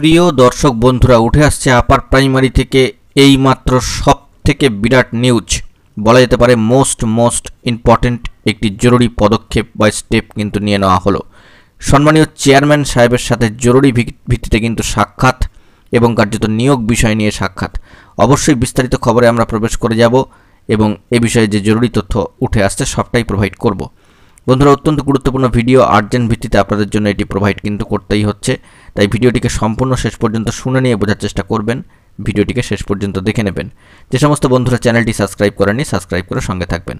প্রিয় দর্শক বন্ধুরা উঠে আসছে আপার প্রাইমারি থেকে এই মাত্র সব থেকে বিরাট নিউজ বলা যেতে পারে মোস্ট মোস্ট ইম্পর্টেন্ট একটি জরুরি পদক্ষেপ বা স্টেপ কিন্তু নিয়ে নেওয়া হলো সম্মানীয় চেয়ারম্যান সাহেবের সাথে জরুরি ভিত্তিতে কিন্তু সাক্ষাৎ এবং কার্যত নিয়োগ বিষয় নিয়ে সাক্ষাৎ অবশ্যই বিস্তারিত খবরে আমরা প্রবেশ করে যাব এবং এ বিষয়ে যে জরুরি তথ্য উঠে আসছে সবটাই প্রোভাইড করব বন্ধুরা অত্যন্ত গুরুত্বপূর্ণ ভিডিও আর্জেন্ট ভিত্তিতে আপনাদের জন্য এটি প্রোভাইড কিন্তু করতেই হচ্ছে তাই ভিডিওটিকে সম্পূর্ণ শেষ পর্যন্ত শুনে নিয়ে বোঝার চেষ্টা করবেন ভিডিওটিকে শেষ পর্যন্ত দেখে নেবেন যে সমস্ত বন্ধুরা চ্যানেলটি সাবস্ক্রাইব করেনি সাবস্ক্রাইব করে সঙ্গে থাকবেন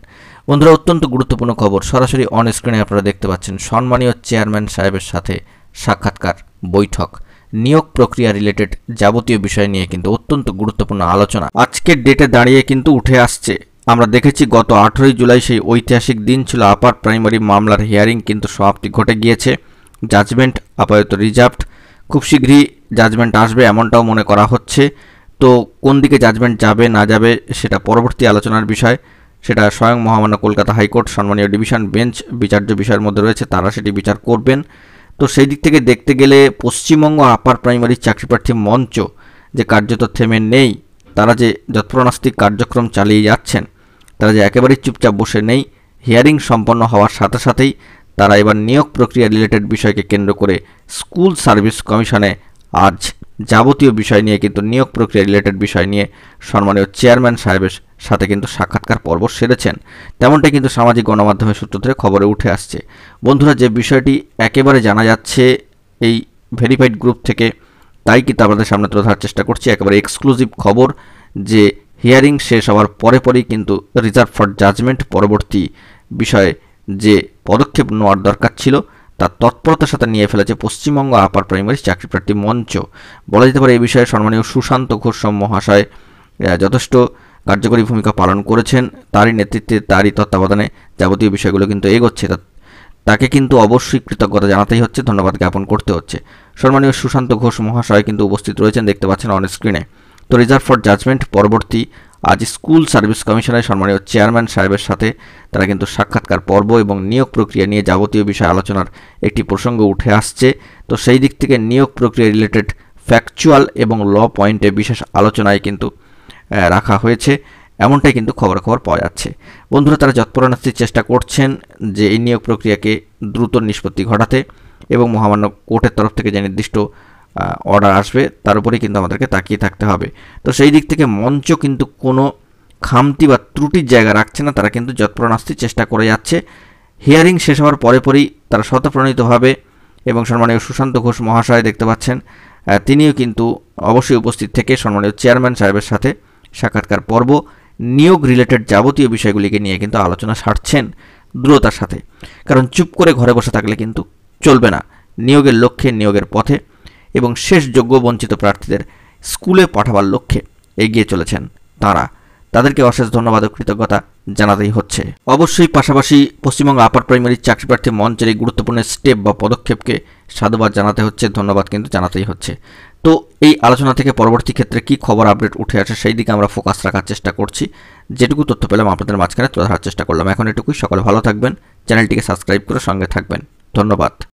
বন্ধুরা অত্যন্ত গুরুত্বপূর্ণ খবর সরাসরি অন স্ক্রিনে আপনারা দেখতে পাচ্ছেন সম্মানীয় চেয়ারম্যান সাহেবের সাথে সাক্ষাৎকার বৈঠক নিয়োগ প্রক্রিয়া রিলেটেড যাবতীয় বিষয় নিয়ে কিন্তু অত্যন্ত গুরুত্বপূর্ণ আলোচনা আজকের ডেটে দাঁড়িয়ে কিন্তু উঠে আসছে আমরা দেখেছি গত আঠেরোই জুলাই সেই ঐতিহাসিক দিন ছিল আপার প্রাইমারি মামলার হিয়ারিং কিন্তু সমাপ্তি ঘটে গিয়েছে জাজমেন্ট আপাতত রিজার্ভড খুব শীঘ্রই জাজমেন্ট আসবে এমনটাও মনে করা হচ্ছে তো কোন দিকে জাজমেন্ট যাবে না যাবে সেটা পরবর্তী আলোচনার বিষয় সেটা স্বয়ং মহামান্য কলকাতা হাইকোর্ট সম্মানীয় ডিভিশন বেঞ্চ বিচার্য বিষয়ের মধ্যে রয়েছে তারা সেটি বিচার করবেন তো সেই দিক থেকে দেখতে গেলে পশ্চিমবঙ্গ আপার প্রাইমারি চাকরিপ্রার্থী মঞ্চ যে কার্যত থেমে নেই তারা যে যৎপ্রণাস্তিক কার্যক্রম চালিয়ে যাচ্ছেন তারা যে একেবারেই চুপচাপ বসে নেই হিয়ারিং সম্পন্ন হওয়ার সাথে সাথেই তারা এবার নিয়োগ প্রক্রিয়া রিলেটেড বিষয়কে কেন্দ্র করে স্কুল সার্ভিস কমিশনে আজ যাবতীয় বিষয় নিয়ে কিন্তু নিয়োগ প্রক্রিয়া রিলেটেড বিষয় নিয়ে সম্মানীয় চেয়ারম্যান সাহেবের সাথে কিন্তু সাক্ষাৎকার পর্ব সেরেছেন তেমনটাই কিন্তু সামাজিক গণমাধ্যমের সূত্র ধরে খবরে উঠে আসছে বন্ধুরা যে বিষয়টি একেবারে জানা যাচ্ছে এই ভেরিফাইড গ্রুপ থেকে তাই কিন্তু আপনাদের সামনে তুলে ধরার চেষ্টা করছি একেবারে এক্সক্লুসিভ খবর যে হিয়ারিং শেষ হওয়ার পরে পরেই কিন্তু রিজার্ভ ফর জাজমেন্ট পরবর্তী বিষয়ে যে পদক্ষেপ নেওয়ার দরকার ছিল তার তৎপরতার সাথে নিয়ে ফেলেছে পশ্চিমবঙ্গ আপার প্রাইমারি প্রার্থী মঞ্চ বলা যেতে পারে এই বিষয়ে সম্মানীয় সুশান্ত ঘোষ মহাশয় যথেষ্ট কার্যকরী ভূমিকা পালন করেছেন তারই নেতৃত্বে তারই তত্ত্বাবধানে যাবতীয় বিষয়গুলো কিন্তু এগোচ্ছে তাকে কিন্তু অবশ্যই কৃতজ্ঞতা জানাতেই হচ্ছে ধন্যবাদ জ্ঞাপন করতে হচ্ছে সম্মানীয় সুশান্ত ঘোষ মহাশয় কিন্তু উপস্থিত রয়েছেন দেখতে পাচ্ছেন অন স্ক্রিনে তো রিজার্ভ ফর জাজমেন্ট পরবর্তী আজ স্কুল সার্ভিস কমিশনের সম্মানীয় চেয়ারম্যান সাহেবের সাথে তারা কিন্তু সাক্ষাৎকার পর্ব এবং নিয়োগ প্রক্রিয়া নিয়ে যাবতীয় বিষয় আলোচনার একটি প্রসঙ্গ উঠে আসছে তো সেই দিক থেকে নিয়োগ প্রক্রিয়া রিলেটেড ফ্যাকচুয়াল এবং ল পয়েন্টে বিশেষ আলোচনায় কিন্তু রাখা হয়েছে এমনটাই কিন্তু খবর খবর পাওয়া যাচ্ছে বন্ধুরা তারা যৎপরণাস্তির চেষ্টা করছেন যে এই নিয়োগ প্রক্রিয়াকে দ্রুত নিষ্পত্তি ঘটাতে এবং মহামান্য কোর্টের তরফ থেকে যে নির্দিষ্ট অর্ডার আসবে তার উপরে কিন্তু আমাদেরকে তাকিয়ে থাকতে হবে তো সেই দিক থেকে মঞ্চ কিন্তু কোনো খামতি বা ত্রুটির জায়গা রাখছে না তারা কিন্তু যৎপরণাস্তির চেষ্টা করে যাচ্ছে হিয়ারিং শেষ হওয়ার পরে পরেই তারা স্বতঃপ্রণীতভাবে এবং সম্মানীয় সুশান্ত ঘোষ মহাশয় দেখতে পাচ্ছেন তিনিও কিন্তু অবশ্যই উপস্থিত থেকে সম্মানীয় চেয়ারম্যান সাহেবের সাথে সাক্ষাৎকার পর্ব নিয়োগ রিলেটেড যাবতীয় বিষয়গুলিকে নিয়ে কিন্তু আলোচনা সারছেন দ্রুততার সাথে কারণ চুপ করে ঘরে বসে থাকলে কিন্তু চলবে না নিয়োগের লক্ষ্যে নিয়োগের পথে এবং শেষ যোগ্য বঞ্চিত প্রার্থীদের স্কুলে পাঠাবার লক্ষ্যে এগিয়ে চলেছেন তারা তাদেরকে অশেষ ধন্যবাদ ও কৃতজ্ঞতা জানাতেই হচ্ছে অবশ্যই পাশাপাশি পশ্চিমবঙ্গ আপার প্রাইমারি চাকরি প্রার্থী মঞ্চের এই গুরুত্বপূর্ণ স্টেপ বা পদক্ষেপকে সাধুবাদ জানাতে হচ্ছে ধন্যবাদ কিন্তু জানাতেই হচ্ছে তো এই আলোচনা থেকে পরবর্তী ক্ষেত্রে কি খবর আপডেট উঠে আসে সেই দিকে আমরা ফোকাস রাখার চেষ্টা করছি যেটুকু তথ্য পেলাম আপনাদের মাঝখানে তুলে ধরার চেষ্টা করলাম এখন এটুকুই সকলে ভালো থাকবেন চ্যানেলটিকে সাবস্ক্রাইব করে সঙ্গে থাকবেন ধন্যবাদ